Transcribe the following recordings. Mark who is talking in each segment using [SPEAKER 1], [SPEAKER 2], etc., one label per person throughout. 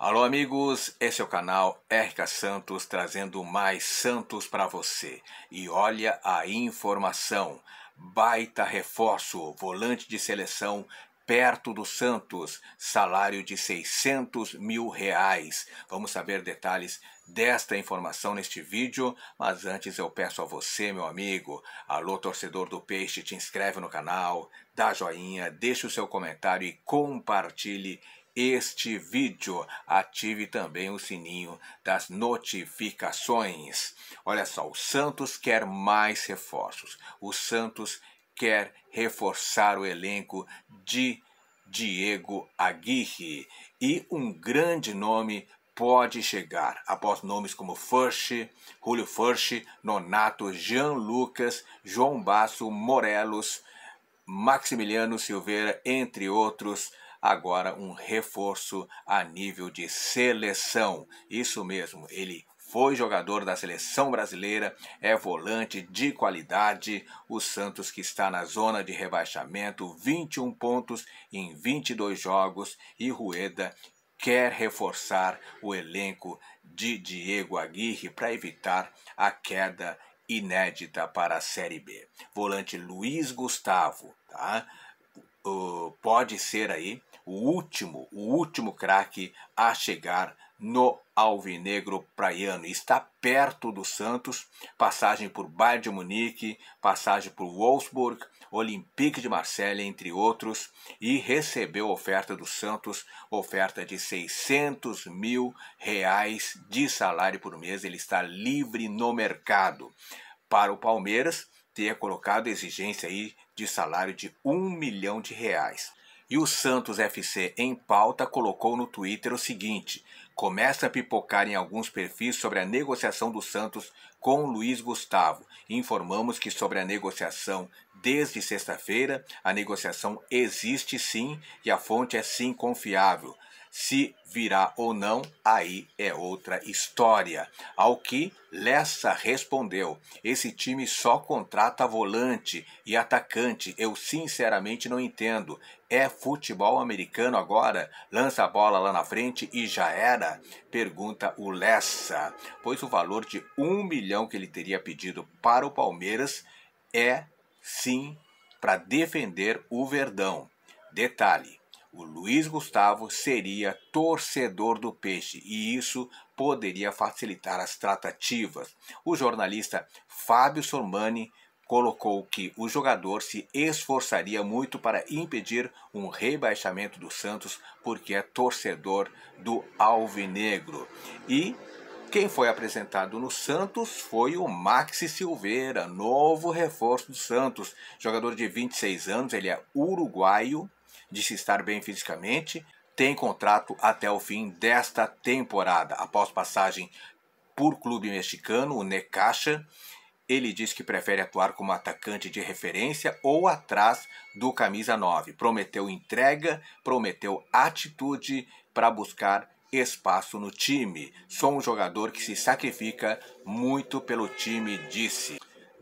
[SPEAKER 1] Alô, amigos, esse é o canal Erca Santos trazendo mais Santos para você. E olha a informação: baita reforço, volante de seleção perto do Santos, salário de 600 mil reais. Vamos saber detalhes desta informação neste vídeo, mas antes eu peço a você, meu amigo, alô torcedor do Peixe, te inscreve no canal, dá joinha, deixa o seu comentário e compartilhe este vídeo, ative também o sininho das notificações. Olha só, o Santos quer mais reforços. O Santos quer reforçar o elenco de Diego Aguirre e um grande nome pode chegar após nomes como Furch, Julio Furch, Nonato, Jean Lucas, João Basso, Morelos, Maximiliano Silveira, entre outros agora um reforço a nível de seleção. Isso mesmo, ele foi jogador da seleção brasileira, é volante de qualidade. O Santos, que está na zona de rebaixamento, 21 pontos em 22 jogos, e Rueda quer reforçar o elenco de Diego Aguirre para evitar a queda inédita para a Série B. Volante Luiz Gustavo, tá? Uh, pode ser aí o último, o último craque a chegar no Alvinegro Praiano. Está perto do Santos, passagem por Bayern de Munique, passagem por Wolfsburg, Olympique de Marselha, entre outros, e recebeu oferta do Santos, oferta de 600 mil reais de salário por mês. Ele está livre no mercado. Para o Palmeiras, teria colocado exigência aí de salário de um milhão de reais. E o Santos FC em pauta colocou no Twitter o seguinte: começa a pipocar em alguns perfis sobre a negociação do Santos com Luiz Gustavo. Informamos que sobre a negociação desde sexta-feira, a negociação existe sim e a fonte é sim confiável. Se virá ou não, aí é outra história. Ao que Lessa respondeu: Esse time só contrata volante e atacante. Eu sinceramente não entendo. É futebol americano agora? Lança a bola lá na frente e já era? Pergunta o Lessa. Pois o valor de um milhão que ele teria pedido para o Palmeiras é sim para defender o Verdão. Detalhe: o Luiz Gustavo seria torcedor do peixe e isso poderia facilitar as tratativas. O jornalista Fábio Sormani colocou que o jogador se esforçaria muito para impedir um rebaixamento do Santos porque é torcedor do Alvinegro. E quem foi apresentado no Santos foi o Maxi Silveira, novo reforço do Santos. Jogador de 26 anos, ele é uruguaio de se estar bem fisicamente, tem contrato até o fim desta temporada. Após passagem por clube mexicano, o Necaxa, ele diz que prefere atuar como atacante de referência ou atrás do camisa 9. Prometeu entrega, prometeu atitude para buscar espaço no time. Sou um jogador que se sacrifica muito pelo time, disse.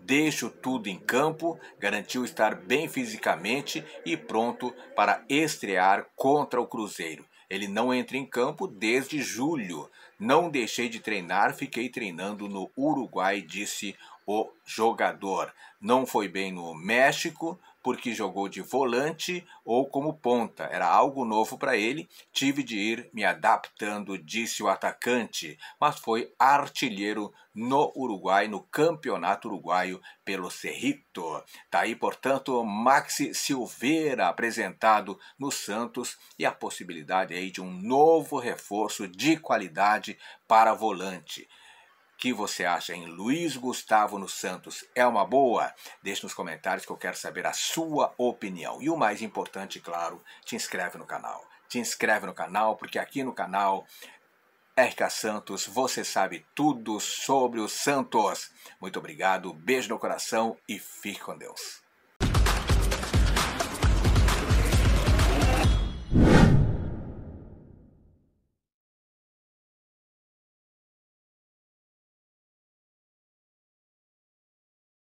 [SPEAKER 1] Deixo tudo em campo, garantiu estar bem fisicamente e pronto para estrear contra o Cruzeiro. Ele não entra em campo desde julho. Não deixei de treinar, fiquei treinando no Uruguai, disse o jogador. Não foi bem no México, porque jogou de volante ou como ponta. Era algo novo para ele. Tive de ir me adaptando, disse o atacante, mas foi artilheiro no Uruguai, no Campeonato Uruguaio pelo Cerrito. Tá aí, portanto, Maxi Silveira apresentado no Santos e a possibilidade aí de um novo reforço de qualidade para volante que você acha em Luiz Gustavo nos Santos é uma boa? Deixe nos comentários que eu quero saber a sua opinião. E o mais importante, claro, te inscreve no canal. Te inscreve no canal, porque aqui no canal RK Santos, você sabe tudo sobre os Santos. Muito obrigado, beijo no coração e fique com Deus.